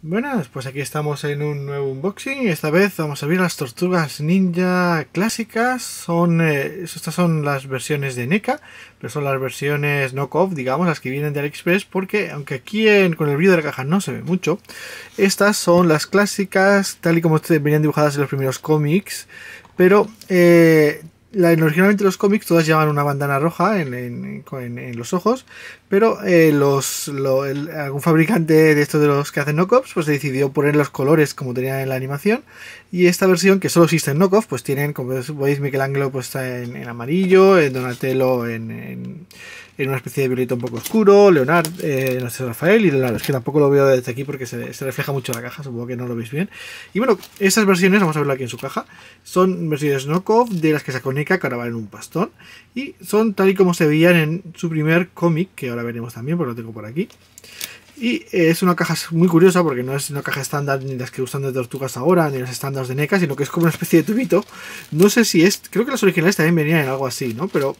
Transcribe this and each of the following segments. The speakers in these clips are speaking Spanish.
Buenas, pues aquí estamos en un nuevo unboxing. y Esta vez vamos a ver las tortugas ninja clásicas. Son, eh, estas son las versiones de NECA, pero son las versiones knockoff, digamos, las que vienen de AliExpress, porque aunque aquí con el brillo de la caja no se ve mucho, estas son las clásicas, tal y como este, venían dibujadas en los primeros cómics, pero eh, la, originalmente los cómics todas llevan una bandana roja en, los ojos, pero eh, algún fabricante de estos de los que hacen knockoffs pues decidió poner los colores como tenían en la animación. Y esta versión, que solo existe en knockoff, pues tienen, como veis, Ángel pues, está en, amarillo, en Donatello en, en, una especie de violeta un poco oscuro, Leonardo, eh, no sé, Rafael y Leonardo. Es que tampoco lo veo desde aquí porque se, refleja mucho la caja, supongo que no lo veis bien. Y bueno, estas versiones, vamos a verlo aquí en su caja, son versiones knockoff de las que se conecta que ahora en un pastón. Y son tal y como se veían en su primer cómic, que ahora la veremos también, porque lo tengo por aquí. Y eh, es una caja muy curiosa porque no es una caja estándar ni las que usan de tortugas ahora, ni los estándares de NECA, sino que es como una especie de tubito. No sé si es, creo que las originales también venían en algo así, ¿no? Pero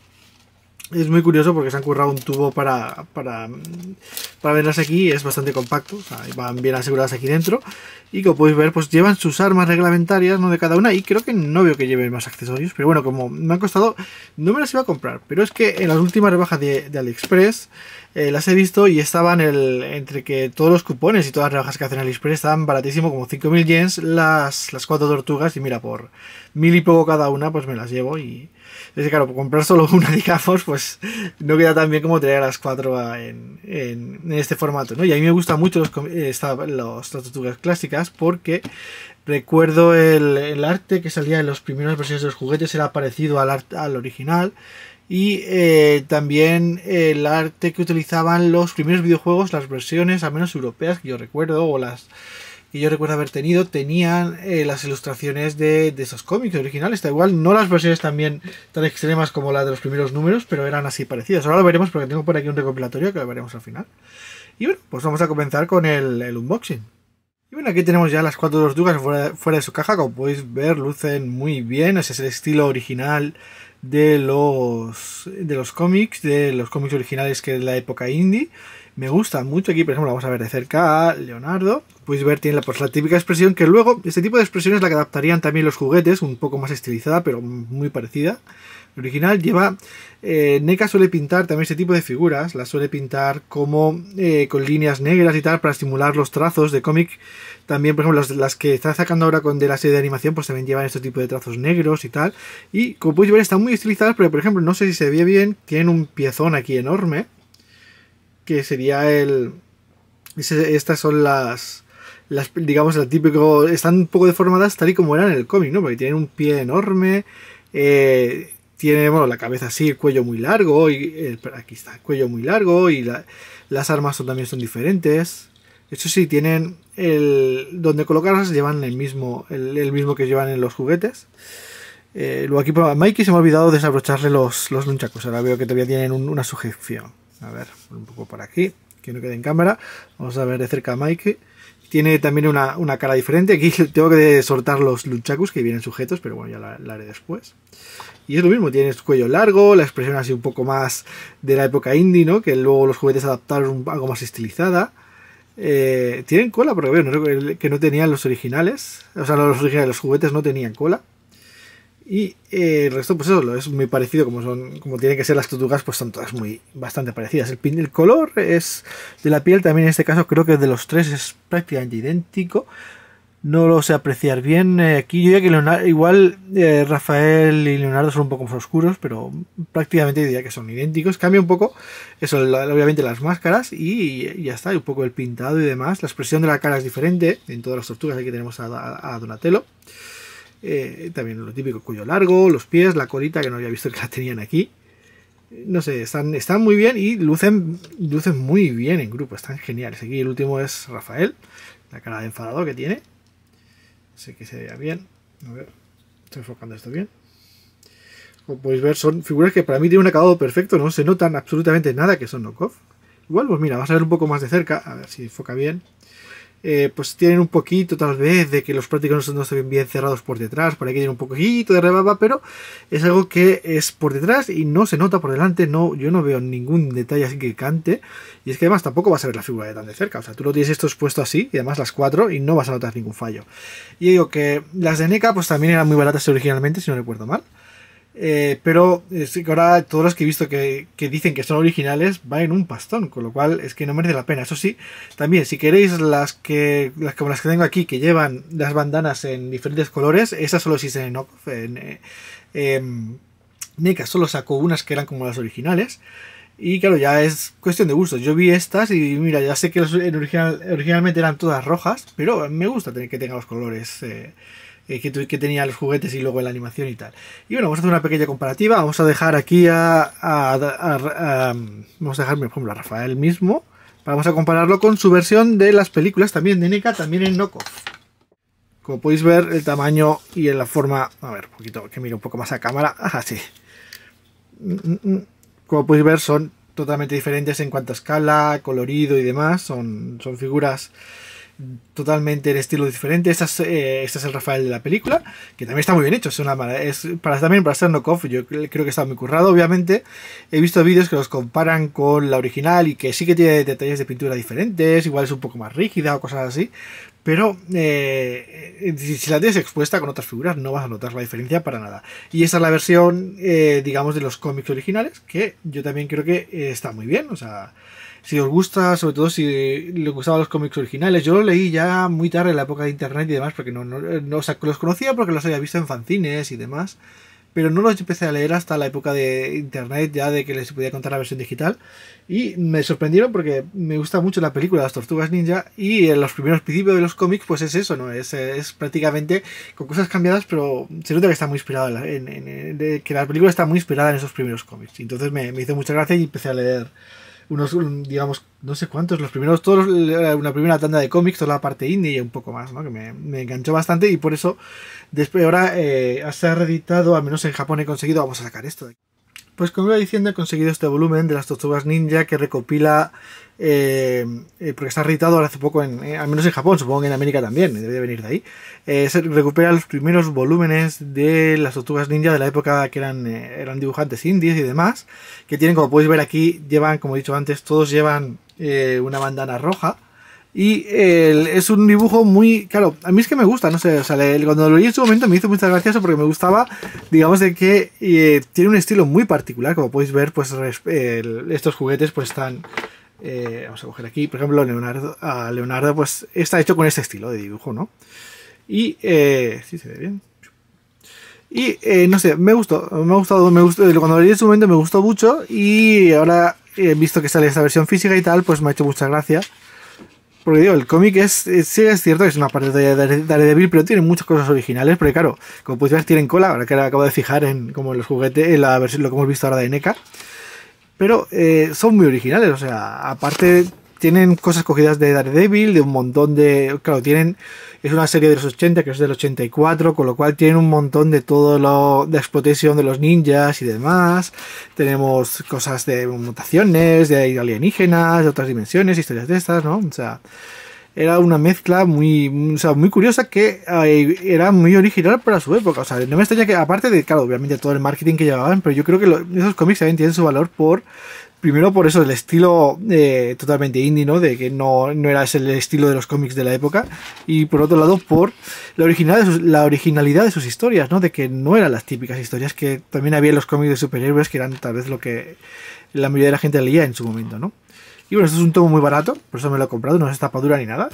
es muy curioso porque se han currado un tubo para, para, verlas aquí, es bastante compacto, van bien aseguradas aquí dentro. Y como podéis ver, pues llevan sus armas reglamentarias, no de cada una, y creo que no veo que lleven más accesorios, pero bueno, como me han costado, no me las iba a comprar. Pero es que en las últimas rebajas de, AliExpress eh, las he visto y estaban el, entre que todos los cupones y todas las rebajas que hacen AliExpress estaban baratísimo, como 5.000 yens las, las cuatro tortugas, y mira, por mil y poco cada una, pues me las llevo y es que, claro, comprar solo una, digamos, pues no queda tan bien como tener las cuatro en, en, este formato, ¿no? Y a mí me gustan mucho los, las tortugas clásicas porque recuerdo el, arte que salía en las primeras versiones de los juguetes era parecido al, al original y eh, también el arte que utilizaban los primeros videojuegos, las versiones, al menos europeas que yo recuerdo, o las que yo recuerdo haber tenido tenían eh, las ilustraciones de, esos cómics originales. da igual, no las versiones también tan extremas como la de los primeros números, pero eran así parecidas. Ahora lo veremos porque tengo por aquí un recopilatorio que lo veremos al final. Y bueno, pues vamos a comenzar con el, unboxing. Y bueno, aquí tenemos ya las cuatro dos fuera, fuera de su caja. Como podéis ver, lucen muy bien. Ese es el estilo original de los de los cómics, de los cómics originales que es la época indie. Me gusta mucho aquí, por ejemplo, vamos a ver de cerca a Leonardo, pues ver tiene pues, la, típica expresión que luego, este tipo de expresiones es la que adaptarían también los juguetes, un poco más estilizada, pero muy parecida. original lleva. Eh, NECA suele pintar también este tipo de figuras, las suele pintar como eh, con líneas negras y tal para estimular los trazos de cómic. También, por ejemplo, las, que está sacando ahora con de la serie de animación, pues también llevan este tipo de trazos negros y tal. Y como podéis ver, están muy estilizadas, pero por ejemplo, no sé si se ve bien, tienen un piezón aquí enorme, que sería el. Estas son las digamos, el típico, están un poco deformadas tal y como eran en el cómic, ¿no? Porque tienen un pie enorme, eh, tiene, bueno, la cabeza así, el cuello muy largo, y aquí está, el cuello muy largo, y las armas también son diferentes. Eso sí, tienen el, donde colocarlas llevan el mismo, el, mismo que llevan en los juguetes. Eh, luego aquí Mikey se me ha olvidado desabrocharle los, los Ahora veo que todavía tienen una sujeción. A ver, un poco por aquí, que no quede en cámara. Vamos a ver de cerca a Mikey. Tiene también una, cara diferente. Aquí tengo que soltar los luchakus que vienen sujetos, pero bueno, ya la, haré después. Y es lo mismo, tiene su cuello largo, la expresión así un poco más de la época indie, ¿no? Que luego los juguetes adaptaron algo más estilizada. Eh, tienen cola, porque bueno, que no tenían los originales. O sea, los originales, los juguetes no tenían cola. Y eh, el resto, pues eso, es muy parecido, como son, como tienen que ser las tortugas, pues son todas muy bastante parecidas. El, color es de la piel, también en este caso creo que de los tres es prácticamente idéntico. No lo sé apreciar bien. Eh, aquí yo diría que igual eh, Rafael y Leonardo son un poco más oscuros, pero prácticamente diría que son idénticos. Cambia un poco, eso, obviamente las máscaras y, ya está, y un poco el pintado y demás. La expresión de la cara es diferente en todas las tortugas, aquí tenemos a Donatello. Eh, también lo típico, cuello largo, los pies, la colita que no había visto que la tenían aquí. No sé, están, están muy bien y lucen, lucen muy bien en grupo, están geniales. Aquí el último es Rafael, la cara de enfadado que tiene. Sé que se vea bien. A ver, estoy enfocando esto bien. Como podéis ver, son figuras que para mí tienen un acabado perfecto, no se notan absolutamente nada que son knockoff. Igual, pues mira, vas a ver un poco más de cerca, a ver si enfoca bien. Eh, pues tienen un poquito tal vez de que los prácticos no están bien cerrados por detrás, por ahí tienen un poquito de rebaba, pero es algo que es por detrás y no se nota por delante, no, yo no veo ningún detalle así que cante, y es que además tampoco vas a ver la figura de tan de cerca, o sea, tú lo tienes esto expuesto así, y además las cuatro, y no vas a notar ningún fallo. Y digo que las de NECA pues también eran muy baratas originalmente, si no recuerdo mal, eh, pero eh, ahora todos los que he visto que, dicen que son originales van en un pastón, con lo cual es que no merece la pena. Eso sí, también si queréis las que las como las que tengo aquí que llevan las bandanas en diferentes colores, esas solo existen en, en, NECA eh, em, solo sacó unas que eran como las originales. Y claro, ya es cuestión de gustos. Yo vi estas y mira, ya sé que original, originalmente eran todas rojas, pero me gusta tener que tenga los colores. Eh, que, tenía los juguetes y luego la animación y tal. Y bueno, vamos a hacer una pequeña comparativa. Vamos a dejar aquí a. vamos a dejar, por ejemplo, a Rafael mismo. Vamos a compararlo con su versión de las películas también de NECA, también en NOCO. Como podéis ver, el tamaño y la forma. A ver, un poquito, que miro un poco más a cámara. Ajá, sí. Como podéis ver, son totalmente diferentes en cuanto a escala, colorido y demás. Son, son figuras totalmente en estilo diferente. Eh, este es, el Rafael de la película, que también está muy bien hecho. Es una mala, es para, también para ser knockoff, yo creo que está muy currado. Obviamente, he visto vídeos que los comparan con la original y que sí que tiene detalles de pintura diferentes, igual es un poco más rígida o cosas así. Pero eh, si la tienes expuesta con otras figuras, no vas a notar la diferencia para nada. Y esta es la versión, eh, digamos, de los cómics originales, que yo también creo que está muy bien. O sea, si os gusta, sobre todo si le gustaban los cómics originales. Yo los leí ya muy tarde en la época de internet y demás, porque no, no, los conocía porque los había visto en fanzines y demás, pero no los empecé a leer hasta la época de internet, ya de que les podía contar la versión digital. Y me sorprendieron porque me gusta mucho la película de Las Tortugas Ninja y en los primeros principios de los cómics, pues es eso, ¿no? Es, es prácticamente con cosas cambiadas, pero se nota que está muy inspirado en, que la película está muy inspirada en esos primeros cómics. Entonces me, me hizo mucha gracia y empecé a leer unos, digamos, no sé cuántos, los primeros, todos, eh, una primera tanda de cómics, toda la parte indie y un poco más, ¿no? Que me, enganchó bastante y por eso, después ahora, eh, se ha reeditado, al menos en Japón he conseguido, vamos a sacar esto de aquí. Pues como iba diciendo, he conseguido este volumen de las tortugas ninja que recopila, eh, eh, porque está reeditado ahora hace poco, eh, al menos en Japón, supongo que en América también, debe venir de ahí. se recupera los primeros volúmenes de las tortugas ninja de la época que eran, eran dibujantes indies y demás, que tienen, como podéis ver aquí, llevan, como he dicho antes, todos llevan una bandana roja y es un dibujo muy. Claro, a mí es que me gusta, no sé. O sea, cuando lo leí en su momento me hizo muchas gracias porque me gustaba, digamos, de que eh, tiene un estilo muy particular. Como podéis ver, pues estos juguetes pues están. Eh, vamos a coger aquí, por ejemplo, Leonardo, Leonardo, pues está hecho con este estilo de dibujo, ¿no? Y. Eh, sí, se ve bien. Y no sé, me gustó, me ha gustado, me gustó, cuando lo leí en su momento me gustó mucho y ahora he visto que sale esta versión física y tal, pues me ha hecho mucha gracia. Porque digo, el cómic es, sí es cierto que es una parte de Daredevil, pero tiene muchas cosas originales, porque claro, como podéis ver, tienen cola, ahora que acabo de fijar en como los juguetes, en la versión, lo que hemos visto ahora de NECA. Pero eh, son muy originales, o sea, aparte tienen cosas cogidas de Daredevil, de un montón de... Claro, tienen... Es una serie de los 80, que es del 84, con lo cual tienen un montón de todo lo de explotación de los ninjas y demás. Tenemos cosas de mutaciones, de alienígenas, de otras dimensiones, historias de estas, ¿no? O sea, era una mezcla muy, o sea, muy curiosa que eh, era muy original para su época. O sea, no me extraña que, aparte de, claro, obviamente todo el marketing que llevaban, pero yo creo que esos cómics también tienen su valor por Primero por eso, el estilo eh, totalmente indie, ¿no? De que no, era ese el estilo de los cómics de la época. Y por otro lado, por la, originalidad de sus historias, ¿no? De que no eran las típicas historias que también había en los cómics de superhéroes, que eran tal vez lo que la mayoría de la gente leía en su momento, ¿no? Y bueno, esto es un tomo muy barato, por eso me lo he comprado, no es tapadura ni nada.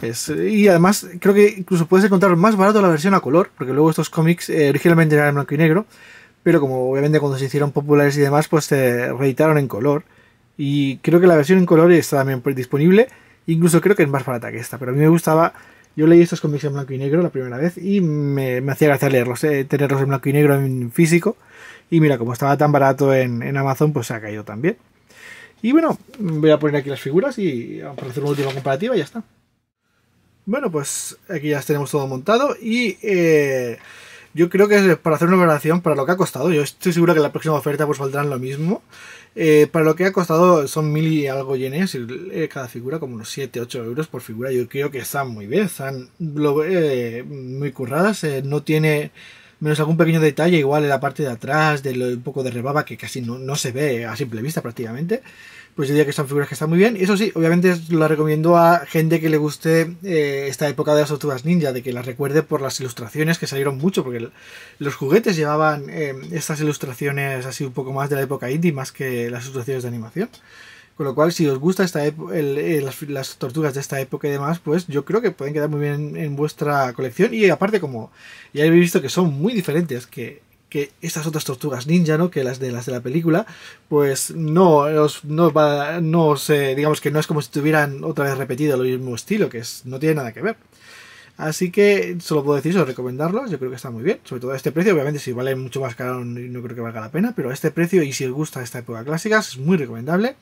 y además, creo que incluso puedes encontrar más barato la versión a color, porque luego estos cómics eh, originalmente eran en blanco y negro, pero como obviamente cuando se hicieron populares y demás, pues se reeditaron en color. Y creo que la versión en color está también pues, disponible. Incluso creo que es más barata que esta, pero a mí me gustaba. Yo leí estos cómics en blanco y negro la primera vez y me, hacía gracia leerlos, eh, tenerlos en blanco y negro en físico. Y mira, como estaba tan barato en, Amazon, pues se ha caído también. Y bueno, voy a poner aquí las figuras y vamos a hacer una última comparativa y ya está. Bueno, pues aquí ya tenemos todo montado y eh, yo creo que es para hacer una valoración, para lo que ha costado, yo estoy seguro que la próxima oferta pues faltarán lo mismo. Eh, para lo que ha costado son mil y algo yenes eh, cada figura, como unos 7, 8 euros por figura. Yo creo que están muy bien, están eh, muy curradas. no tiene menos algún pequeño detalle, igual en la parte de atrás, del un poco de rebaba que casi no, no se ve a simple vista prácticamente pues yo diría que son figuras que están muy bien. Y eso sí, obviamente la recomiendo a gente que le guste eh, esta época de las tortugas ninja, de que las recuerde por las ilustraciones que salieron mucho, porque los juguetes llevaban em, estas ilustraciones así un poco más de la época indie, más que las ilustraciones de animación. Con lo cual, si os gusta esta el, eh, las, tortugas de esta época y demás, pues yo creo que pueden quedar muy bien en, en vuestra colección. Y aparte, como ya habéis visto que son muy diferentes, que que estas otras tortugas ninja, ¿no? Que las de las de la película, pues no, no va, eh, digamos que no es como si tuvieran otra vez repetido el mismo estilo, que es, no tiene nada que ver. Así que solo puedo decir eso, recomendarlos, yo creo que está muy bien, sobre todo a este precio, obviamente si vale mucho más caro no creo que valga la pena, pero a este precio y si os gusta esta época clásica es muy recomendable.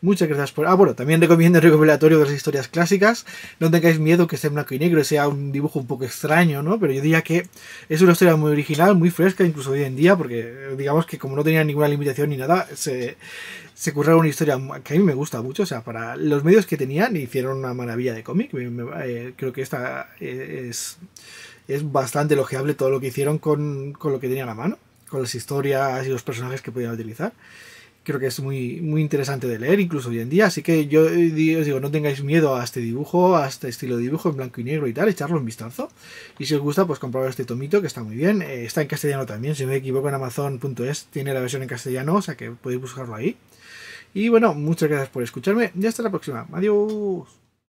Muchas gracias por. Ah, bueno, también recomiendo el recopilatorio de las historias clásicas. No tengáis miedo que esté en blanco y negro sea un dibujo un poco extraño, ¿no? Pero yo diría que es una historia muy original, muy fresca, incluso hoy en día, porque eh, digamos que como no tenía ninguna limitación ni nada, se, se curraron una historia que a mí me gusta mucho. O sea, para los medios que tenían, hicieron una maravilla de cómic. Eh, creo que esta eh, es, es bastante elogiable todo lo que hicieron con, con lo que tenía a mano, con las historias y los personajes que podían utilizar creo que es muy, muy interesante de leer, incluso hoy en día. Así que yo eh, os digo, no tengáis miedo a este dibujo, a este estilo de dibujo en blanco y negro y tal, echarlo un vistazo. Y si os gusta, pues comprad este tomito, que está muy bien. Eh, está en castellano también, si no me equivoco, en amazon.es tiene la versión en castellano, o sea que podéis buscarlo ahí. Y bueno, muchas gracias por escucharme y hasta la próxima. Adiós.